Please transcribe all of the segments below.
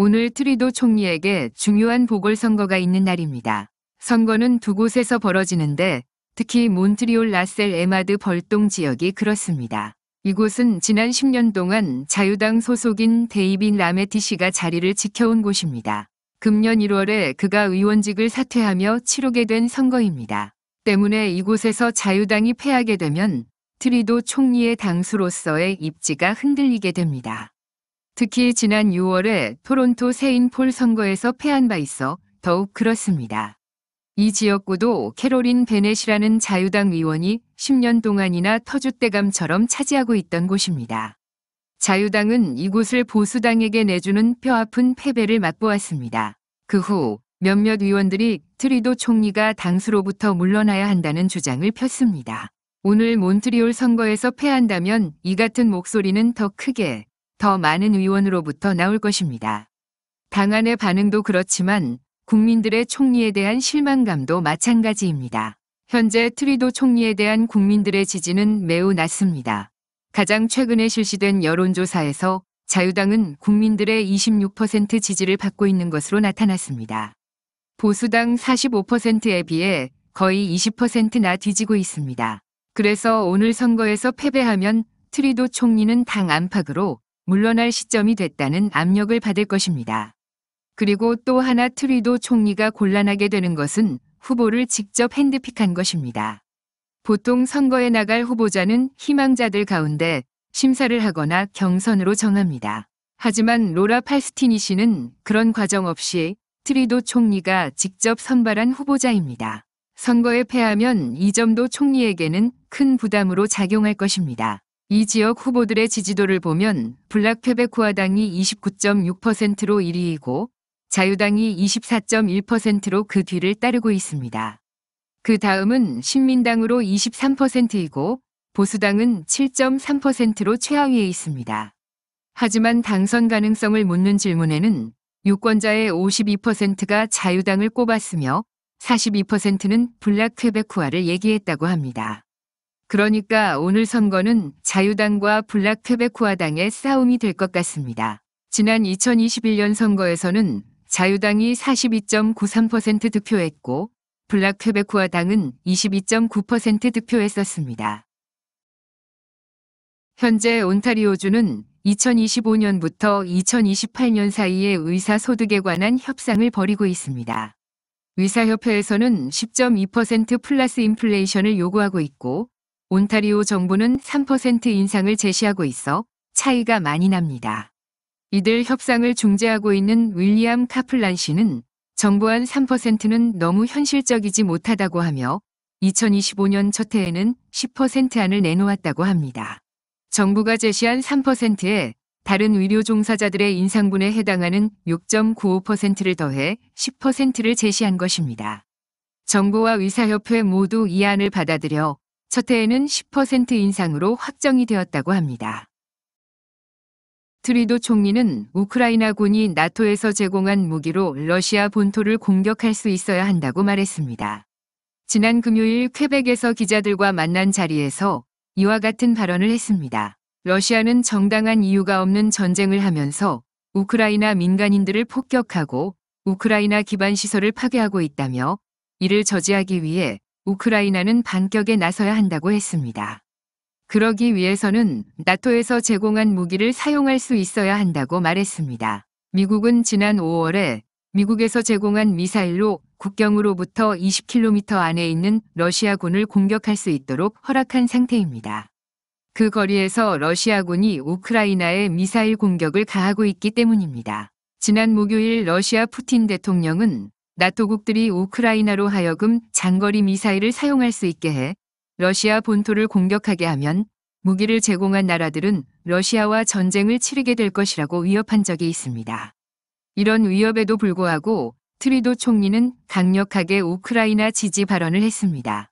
오늘 트리도 총리에게 중요한 보궐선거가 있는 날입니다. 선거는 두 곳에서 벌어지는데 특히 몬트리올 라셀 에마드 벌동 지역이 그렇습니다. 이곳은 지난 10년 동안 자유당 소속인 데이빈 라메티 씨가 자리를 지켜온 곳입니다. 금년 1월에 그가 의원직을 사퇴하며 치르게 된 선거입니다. 때문에 이곳에서 자유당이 패하게 되면 트리도 총리의 당수로서의 입지가 흔들리게 됩니다. 특히 지난 6월에 토론토 세인 폴 선거에서 패한 바 있어 더욱 그렇습니다. 이 지역구도 캐롤린 베넷이라는 자유당 의원이 10년 동안이나 터줏대감처럼 차지하고 있던 곳입니다. 자유당은 이곳을 보수당에게 내주는 뼈아픈 패배를 맛보았습니다. 그 후 몇몇 의원들이 트리도 총리가 당수로부터 물러나야 한다는 주장을 폈습니다. 오늘 몬트리올 선거에서 패한다면 이 같은 목소리는 더 크게 더 많은 의원으로부터 나올 것입니다. 당안의 반응도 그렇지만 국민들의 총리에 대한 실망감도 마찬가지입니다. 현재 트리도 총리에 대한 국민들의 지지는 매우 낮습니다. 가장 최근에 실시된 여론조사에서 자유당은 국민들의 26% 지지를 받고 있는 것으로 나타났습니다. 보수당 45%에 비해 거의 20%나 뒤지고 있습니다. 그래서 오늘 선거에서 패배하면 트리도 총리는 당 안팎으로 물러날 시점이 됐다는 압력을 받을 것입니다. 그리고 또 하나 트리도 총리가 곤란하게 되는 것은 후보를 직접 핸드픽한 것입니다. 보통 선거에 나갈 후보자는 희망자들 가운데 심사를 하거나 경선으로 정합니다. 하지만 로라 팔스티니 씨는 그런 과정 없이 트리도 총리가 직접 선발한 후보자입니다. 선거에 패하면 이 점도 총리에게는 큰 부담으로 작용할 것입니다. 이 지역 후보들의 지지도를 보면 블락 퀘베코아당이 29.6%로 1위이고 자유당이 24.1%로 그 뒤를 따르고 있습니다. 그 다음은 신민당으로 23%이고 보수당은 7.3%로 최하위에 있습니다. 하지만 당선 가능성을 묻는 질문에는 유권자의 52%가 자유당을 꼽았으며 42%는 블락 퀘베쿠아를 얘기했다고 합니다. 그러니까 오늘 선거는 자유당과 블락 페베쿠아당의 싸움이 될 것 같습니다. 지난 2021년 선거에서는 자유당이 42.93% 득표했고 블락 페베쿠아당은22.9% 득표했었습니다. 현재 온타리오주는 2025년부터 2028년 사이에 의사소득에 관한 협상을 벌이고 있습니다. 의사협회에서는 10.2% 플러스 인플레이션을 요구하고 있고 온타리오 정부는 3% 인상을 제시하고 있어 차이가 많이 납니다. 이들 협상을 중재하고 있는 윌리엄 카플란 씨는 정부안 3%는 너무 현실적이지 못하다고 하며 2025년 첫 해에는 10%안을 내놓았다고 합니다. 정부가 제시한 3%에 다른 의료 종사자들의 인상분에 해당하는 6.95%를 더해 10%를 제시한 것입니다. 정부와 의사협회 모두 이 안을 받아들여 첫 해에는 10% 인상으로 확정이 되었다고 합니다. 트리도 총리는 우크라이나군이 나토에서 제공한 무기로 러시아 본토를 공격할 수 있어야 한다고 말했습니다. 지난 금요일 쾌백에서 기자들과 만난 자리에서 이와 같은 발언을 했습니다. 러시아는 정당한 이유가 없는 전쟁을 하면서 우크라이나 민간인들을 폭격하고 우크라이나 기반 시설을 파괴하고 있다며 이를 저지하기 위해 우크라이나는 반격에 나서야 한다고 했습니다. 그러기 위해서는 나토에서 제공한 무기를 사용할 수 있어야 한다고 말했습니다. 미국은 지난 5월에 미국에서 제공한 미사일로 국경으로부터 20km 안에 있는 러시아군을 공격할 수 있도록 허락한 상태입니다. 그 거리에서 러시아군이 우크라이나에 미사일 공격을 가하고 있기 때문입니다. 지난 목요일 러시아 푸틴 대통령은 나토국들이 우크라이나로 하여금 장거리 미사일을 사용할 수 있게 해 러시아 본토를 공격하게 하면 무기를 제공한 나라들은 러시아와 전쟁을 치르게 될 것이라고 위협한 적이 있습니다. 이런 위협에도 불구하고 트리도 총리는 강력하게 우크라이나 지지 발언을 했습니다.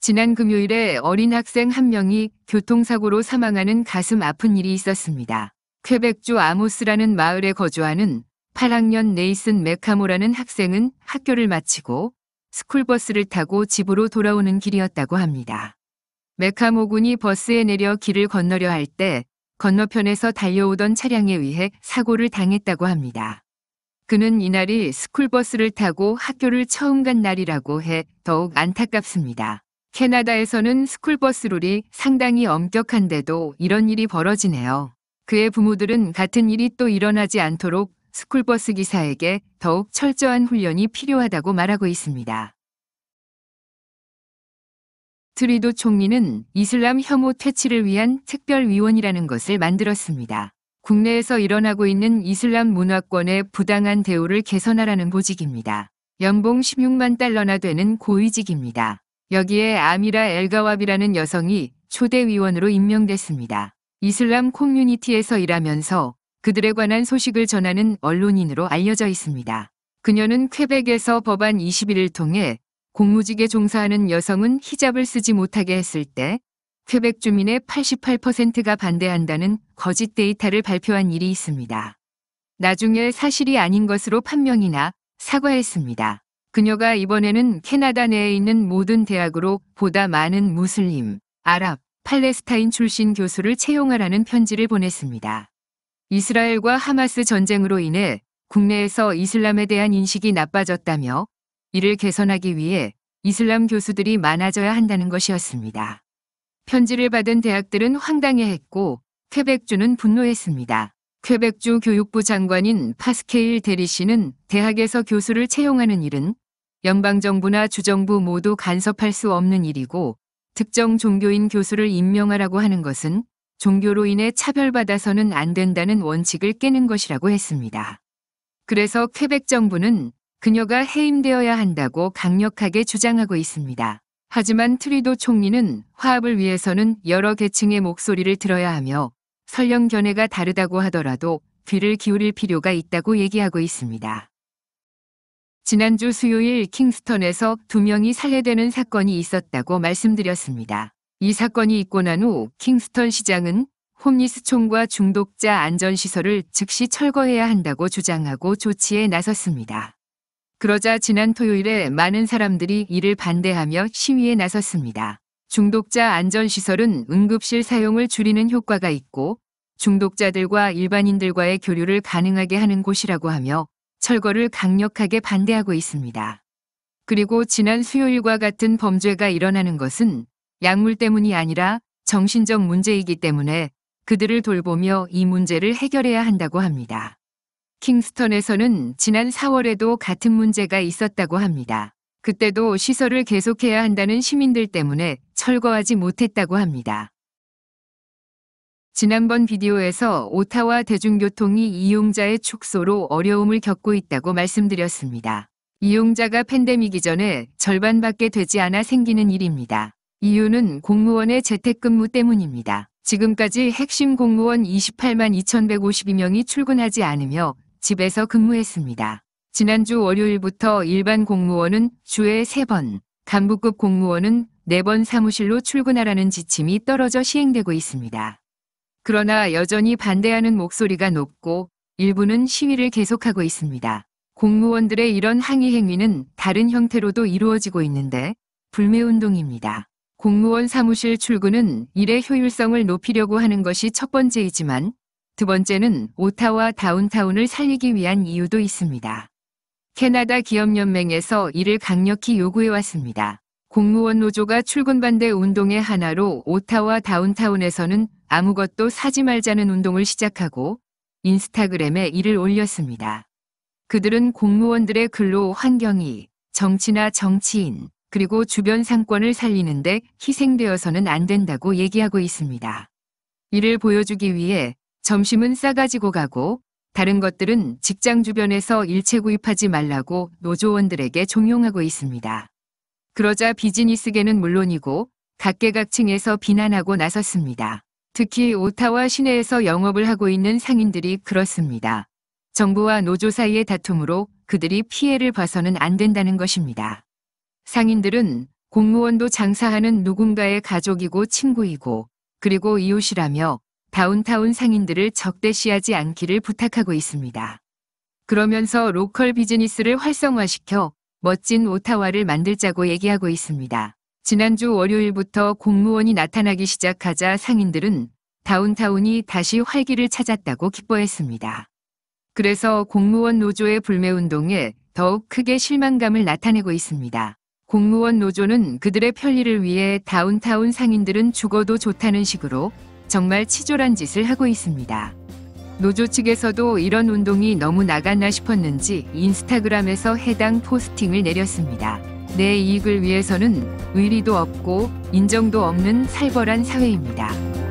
지난 금요일에 어린 학생 한 명이 교통사고로 사망하는 가슴 아픈 일이 있었습니다. 쾌백주 아모스라는 마을에 거주하는 8학년 네이슨 메카모라는 학생은 학교를 마치고 스쿨버스를 타고 집으로 돌아오는 길이었다고 합니다. 메카모 군이 버스에 내려 길을 건너려 할 때 건너편에서 달려오던 차량에 의해 사고를 당했다고 합니다. 그는 이날이 스쿨버스를 타고 학교를 처음 간 날이라고 해 더욱 안타깝습니다. 캐나다에서는 스쿨버스 룰이 상당히 엄격한데도 이런 일이 벌어지네요. 그의 부모들은 같은 일이 또 일어나지 않도록 스쿨버스 기사에게 더욱 철저한 훈련이 필요하다고 말하고 있습니다. 트리도 총리는 이슬람 혐오 퇴치를 위한 특별위원이라는 것을 만들었습니다. 국내에서 일어나고 있는 이슬람 문화권의 부당한 대우를 개선하라는 보직입니다. 연봉 16만 달러나 되는 고위직입니다. 여기에 아미라 엘가왑이라는 여성이 초대 위원으로 임명됐습니다. 이슬람 커뮤니티에서 일하면서 그들에 관한 소식을 전하는 언론인으로 알려져 있습니다. 그녀는 쾌백에서 법안 21을 통해 공무직에 종사하는 여성은 히잡을 쓰지 못하게 했을 때 쾌백 주민의 88%가 반대한다는 거짓 데이터를 발표한 일이 있습니다. 나중에 사실이 아닌 것으로 판명이나 사과했습니다. 그녀가 이번에는 캐나다 내에 있는 모든 대학으로 보다 많은 무슬림, 아랍, 팔레스타인 출신 교수를 채용하라는 편지를 보냈습니다. 이스라엘과 하마스 전쟁으로 인해 국내에서 이슬람에 대한 인식이 나빠졌다며 이를 개선하기 위해 이슬람 교수들이 많아져야 한다는 것이었습니다. 편지를 받은 대학들은 황당해했고 쾌백주는 분노했습니다. 쾌백주 교육부 장관인 파스케일 대리 씨는 대학에서 교수를 채용하는 일은 연방정부나 주정부 모두 간섭할 수 없는 일이고 특정 종교인 교수를 임명하라고 하는 것은 종교로 인해 차별받아서는 안 된다는 원칙을 깨는 것이라고 했습니다. 그래서 퀘벡 정부는 그녀가 해임되어야 한다고 강력하게 주장하고 있습니다. 하지만 트리도 총리는 화합을 위해서는 여러 계층의 목소리를 들어야 하며 설령 견해가 다르다고 하더라도 귀를 기울일 필요가 있다고 얘기하고 있습니다. 지난주 수요일 킹스턴에서 두 명이 살해되는 사건이 있었다고 말씀드렸습니다. 이 사건이 있고 난 후 킹스턴 시장은 홈리스총과 중독자 안전시설을 즉시 철거해야 한다고 주장하고 조치에 나섰습니다. 그러자 지난 토요일에 많은 사람들이 이를 반대하며 시위에 나섰습니다. 중독자 안전시설은 응급실 사용을 줄이는 효과가 있고 중독자들과 일반인들과의 교류를 가능하게 하는 곳이라고 하며 철거를 강력하게 반대하고 있습니다. 그리고 지난 수요일과 같은 범죄가 일어나는 것은 약물 때문이 아니라 정신적 문제이기 때문에 그들을 돌보며 이 문제를 해결해야 한다고 합니다. 킹스턴에서는 지난 4월에도 같은 문제가 있었다고 합니다. 그때도 시설을 계속해야 한다는 시민들 때문에 철거하지 못했다고 합니다. 지난번 비디오에서 오타와 대중교통이 이용자의 축소로 어려움을 겪고 있다고 말씀드렸습니다. 이용자가 팬데믹 이전에 절반밖에 되지 않아 생기는 일입니다. 이유는 공무원의 재택근무 때문입니다. 지금까지 핵심 공무원 28만 2,152명이 출근하지 않으며 집에서 근무했습니다. 지난주 월요일부터 일반 공무원은 주에 3번, 간부급 공무원은 4번 사무실로 출근하라는 지침이 떨어져 시행되고 있습니다. 그러나 여전히 반대하는 목소리가 높고 일부는 시위를 계속하고 있습니다. 공무원들의 이런 항의 행위는 다른 형태로도 이루어지고 있는데 불매운동입니다. 공무원 사무실 출근은 일의 효율성을 높이려고 하는 것이 첫 번째이지만 두 번째는 오타와 다운타운을 살리기 위한 이유도 있습니다. 캐나다 기업연맹에서 이를 강력히 요구해왔습니다. 공무원 노조가 출근 반대 운동의 하나로 오타와 다운타운에서는 아무것도 사지 말자는 운동을 시작하고 인스타그램에 이를 올렸습니다. 그들은 공무원들의 근로 환경이 정치나 정치인, 그리고 주변 상권을 살리는데 희생되어서는 안 된다고 얘기하고 있습니다. 이를 보여주기 위해 점심은 싸가지고 가고 다른 것들은 직장 주변에서 일체 구입하지 말라고 노조원들에게 종용하고 있습니다. 그러자 비즈니스계는 물론이고 각계각층에서 비난하고 나섰습니다. 특히 오타와 시내에서 영업을 하고 있는 상인들이 그렇습니다. 정부와 노조 사이의 다툼으로 그들이 피해를 봐서는 안 된다는 것입니다. 상인들은 공무원도 장사하는 누군가의 가족이고 친구이고 그리고 이웃이라며 다운타운 상인들을 적대시하지 않기를 부탁하고 있습니다. 그러면서 로컬 비즈니스를 활성화시켜 멋진 오타와를 만들자고 얘기하고 있습니다. 지난주 월요일부터 공무원이 나타나기 시작하자 상인들은 다운타운이 다시 활기를 찾았다고 기뻐했습니다. 그래서 공무원 노조의 불매운동에 더욱 크게 실망감을 나타내고 있습니다. 공무원 노조는 그들의 편리를 위해 다운타운 상인들은 죽어도 좋다는 식으로 정말 치졸한 짓을 하고 있습니다. 노조 측에서도 이런 운동이 너무 나갔나 싶었는지 인스타그램에서 해당 포스팅을 내렸습니다. 내 이익을 위해서는 의리도 없고 인정도 없는 살벌한 사회입니다.